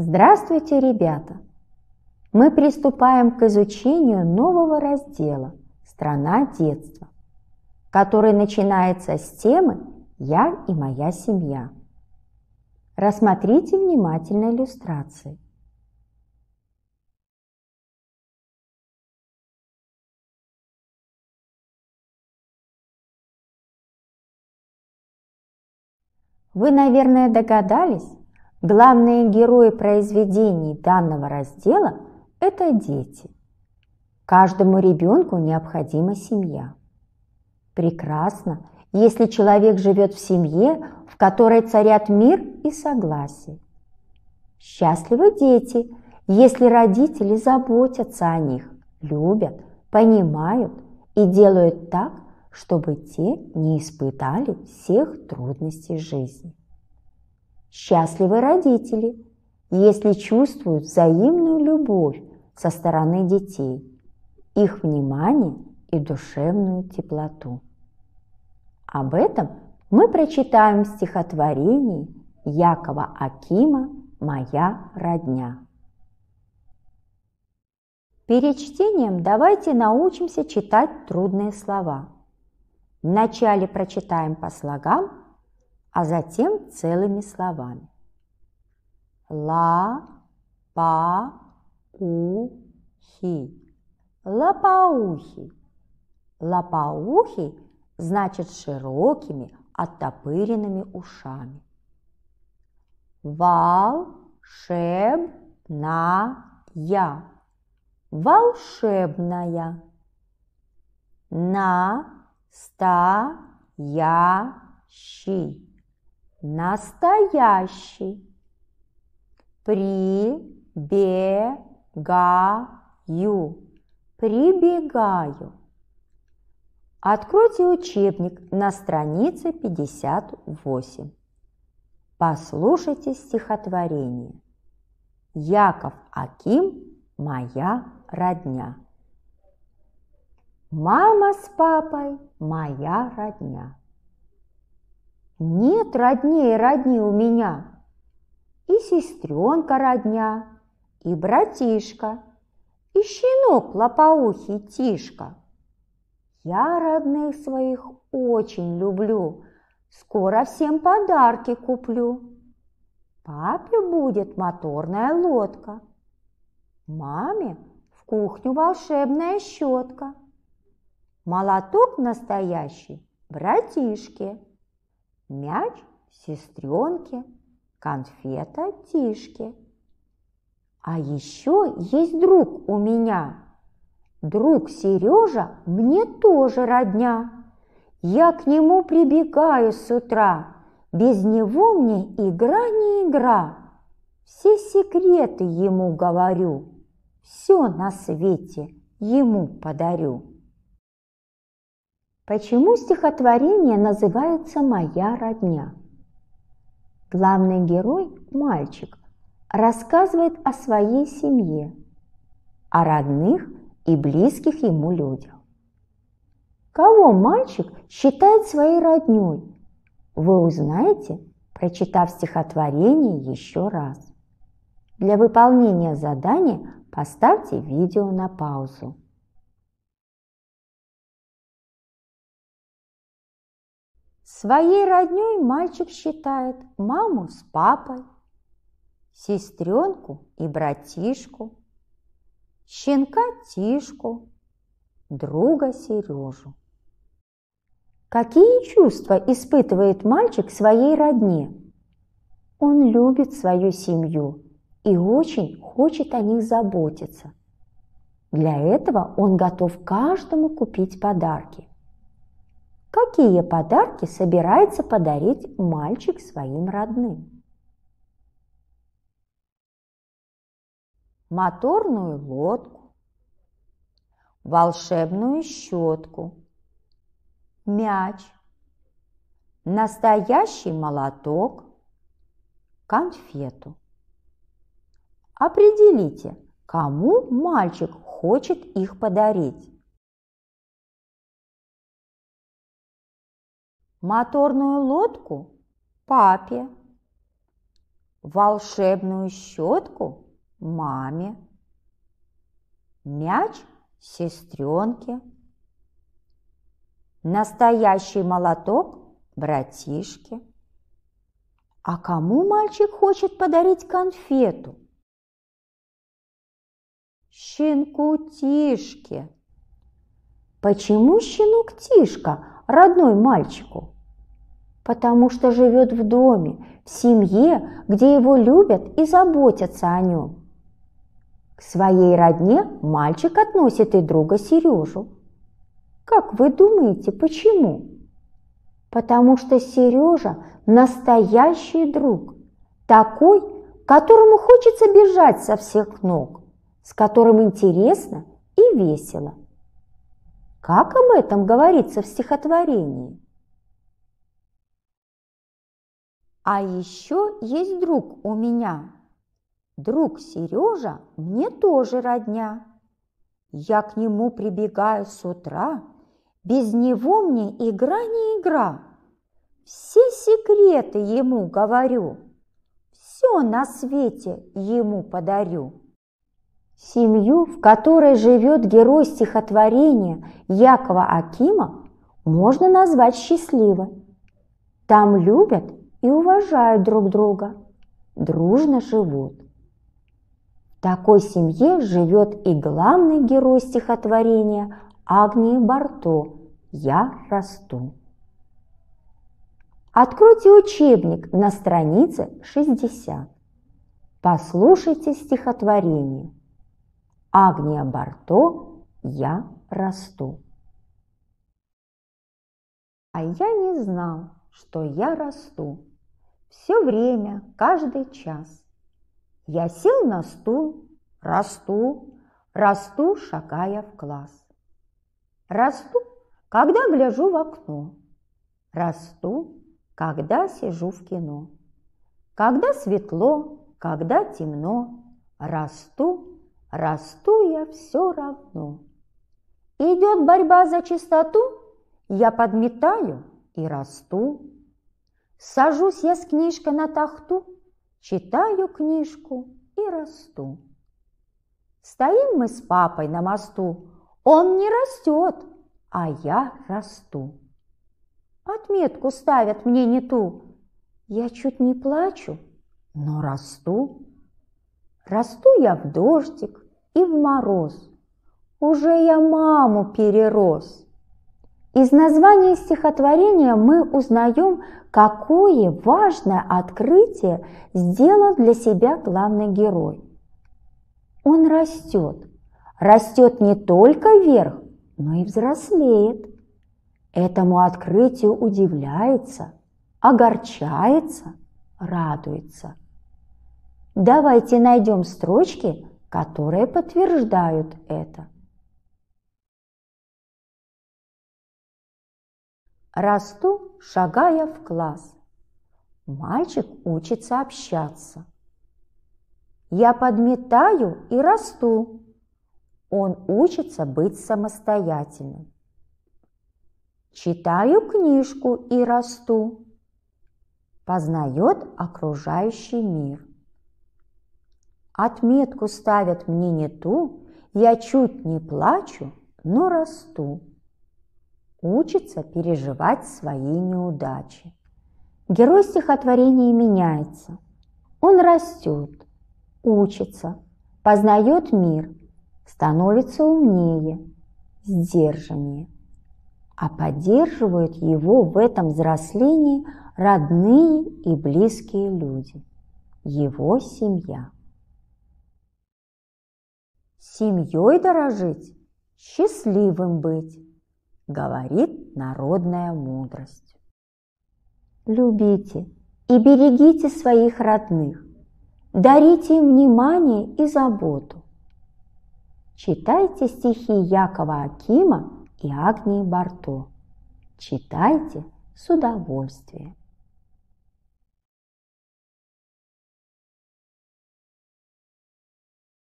Здравствуйте, ребята! Мы приступаем к изучению нового раздела «Страна детства», который начинается с темы «Я и моя семья». Рассмотрите внимательно иллюстрации. Вы, наверное, догадались, Главные герои произведений данного раздела – это дети. Каждому ребенку необходима семья. Прекрасно, если человек живет в семье, в которой царят мир и согласие. Счастливы дети, если родители заботятся о них, любят, понимают и делают так, чтобы те не испытали всех трудностей жизни. Счастливы родители, если чувствуют взаимную любовь со стороны детей, их внимание и душевную теплоту. Об этом мы прочитаем в стихотворении Якова Акима «Моя родня». Перед чтением давайте научимся читать трудные слова. Вначале прочитаем по слогам – а затем целыми словами. Ла-па-у-хи. Лопоухи. Лопоухи значит широкими, оттопыренными ушами. Волшебная. Волшебная. Настоящий настоящий. Прибегаю, прибегаю. Откройте учебник на странице 58. Послушайте стихотворение. Яков Аким «Моя родня». Мама с папой – моя родня. Нет роднее родни у меня. И сестренка родня, и братишка, и щенок лопоухий Тишка. Я родных своих очень люблю, скоро всем подарки куплю. Папе будет моторная лодка, маме в кухню волшебная щетка, молоток настоящий братишке – мяч сестренке, конфета Тишке. А еще есть друг у меня. Друг Сережа мне тоже родня. Я к нему прибегаю с утра. Без него мне игра не игра. Все секреты ему говорю. Все на свете ему подарю. Почему стихотворение называется «Моя родня»? Главный герой, мальчик, рассказывает о своей семье, о родных и близких ему людях. Кого мальчик считает своей родней, вы узнаете, прочитав стихотворение еще раз. Для выполнения задания поставьте видео на паузу. Своей родней мальчик считает маму с папой, сестренку и братишку, щенка Тишку, друга Сережу. Какие чувства испытывает мальчик своей родне? Он любит свою семью и очень хочет о них заботиться. Для этого он готов каждому купить подарки какие подарки собирается подарить мальчик своим родным. Моторную лодку, волшебную щетку, мяч, настоящий молоток, конфету. Определите, кому мальчик хочет их подарить. моторную лодку папе, волшебную щетку маме, мяч сестренке, настоящий молоток братишке. А кому мальчик хочет подарить конфету? Щенку Тишке. Почему щенок Тишка родной мальчику? Потому что живет в доме, в семье, где его любят и заботятся о нем. К своей родне мальчик относит и друга Сережу. Как вы думаете, почему? Потому что Сережа настоящий друг, такой, которому хочется бежать со всех ног, с которым интересно и весело – как об этом говорится в стихотворении? А еще есть друг у меня. Друг Сережа мне тоже родня. Я к нему прибегаю с утра, Без него мне игра не игра. Все секреты ему говорю, Все на свете ему подарю. Семью, в которой живет герой стихотворения Якова Акима, можно назвать счастливой. Там любят и уважают друг друга, дружно живут. В такой семье живет и главный герой стихотворения Агнии Барто «Я расту». Откройте учебник на странице 60. Послушайте стихотворение – Агния Барто «Я расту». А я не знал, что я расту. Все время, каждый час. Я сел на стул, расту, расту, шагая в класс. Расту, когда гляжу в окно. Расту, когда сижу в кино. Когда светло, когда темно, расту, Расту я все равно. Идет борьба за чистоту, я подметаю и расту. Сажусь я с книжкой на тахту, читаю книжку и расту. Стоим мы с папой на мосту, он не растет, а я расту. Отметку ставят мне не ту, я чуть не плачу, но расту. Расту я в дождик и в мороз. Уже я маму перерос. Из названия стихотворения мы узнаем, какое важное открытие сделал для себя главный герой. Он растет. Растет не только вверх, но и взрослеет. Этому открытию удивляется, огорчается, радуется – Давайте найдем строчки, которые подтверждают это. Расту, шагая в класс. Мальчик учится общаться. Я подметаю и расту. Он учится быть самостоятельным. Читаю книжку и расту. Познает окружающий мир. Отметку ставят мне не ту, Я чуть не плачу, но расту. Учится переживать свои неудачи. Герой стихотворения меняется. Он растет, учится, познает мир, становится умнее, сдержаннее. А поддерживают его в этом взрослении родные и близкие люди, его семья семьей дорожить, счастливым быть, говорит народная мудрость. Любите и берегите своих родных, дарите им внимание и заботу. Читайте стихи Якова Акима и Агнии Барто. Читайте с удовольствием.